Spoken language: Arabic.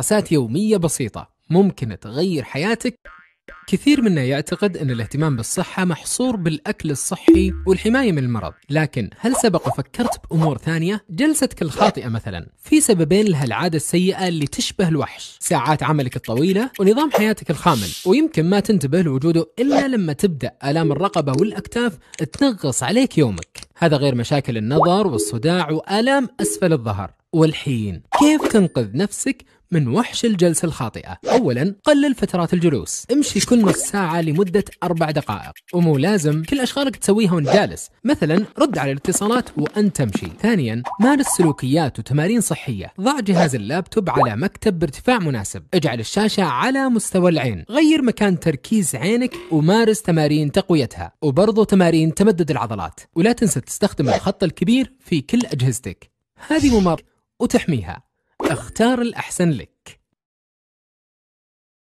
ممارسات يومية بسيطة ممكن تغير حياتك كثير منا يعتقد أن الاهتمام بالصحة محصور بالأكل الصحي والحماية من المرض لكن هل سبق وفكرت بأمور ثانية؟ جلستك الخاطئة مثلا في سببين لها العادة السيئة اللي تشبه الوحش ساعات عملك الطويلة ونظام حياتك الخامل ويمكن ما تنتبه لوجوده إلا لما تبدأ آلام الرقبة والأكتاف تنغص عليك يومك هذا غير مشاكل النظر والصداع وآلام أسفل الظهر والحين كيف تنقذ نفسك من وحش الجلسة الخاطئة أولا قلل فترات الجلوس امشي كل نص ساعة لمدة أربع دقائق ومو لازم كل أشغالك تسويها وانت جالس مثلا رد على الاتصالات وأنت تمشي ثانيا مارس سلوكيات وتمارين صحية ضع جهاز اللابتوب على مكتب بارتفاع مناسب اجعل الشاشة على مستوى العين غير مكان تركيز عينك ومارس تمارين تقويتها وبرضو تمارين تمدد العضلات ولا تنسى تستخدم الخط الكبير في كل أجهزتك هذه ممر وتحميها اختار الأحسن لك